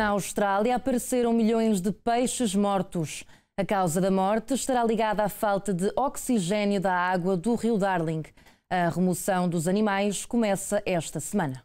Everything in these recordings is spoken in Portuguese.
Na Austrália apareceram milhões de peixes mortos. A causa da morte estará ligada à falta de oxigênio da água do rio Darling. A remoção dos animais começa esta semana.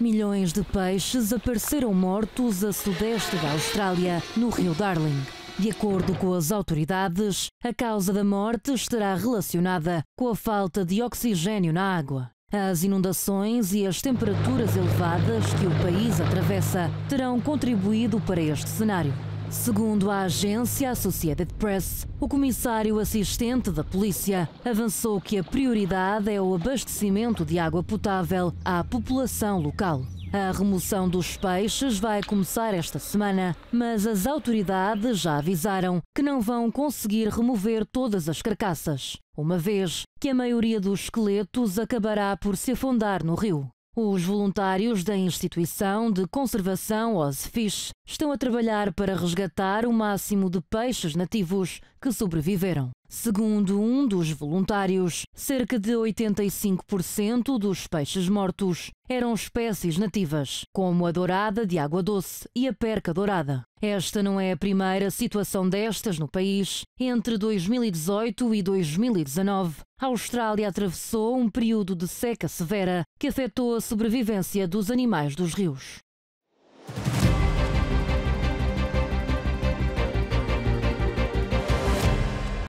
Milhões de peixes apareceram mortos a sudeste da Austrália, no rio Darling. De acordo com as autoridades, a causa da morte estará relacionada com a falta de oxigênio na água. As inundações e as temperaturas elevadas que o país atravessa terão contribuído para este cenário. Segundo a agência Associated Press, o comissário assistente da polícia avançou que a prioridade é o abastecimento de água potável à população local. A remoção dos peixes vai começar esta semana, mas as autoridades já avisaram que não vão conseguir remover todas as carcaças, uma vez que a maioria dos esqueletos acabará por se afundar no rio. Os voluntários da Instituição de Conservação Ozfish estão a trabalhar para resgatar o máximo de peixes nativos que sobreviveram. Segundo um dos voluntários, cerca de 85% dos peixes mortos eram espécies nativas, como a dourada de água doce e a perca dourada. Esta não é a primeira situação destas no país. Entre 2018 e 2019, a Austrália atravessou um período de seca severa que afetou a sobrevivência dos animais dos rios.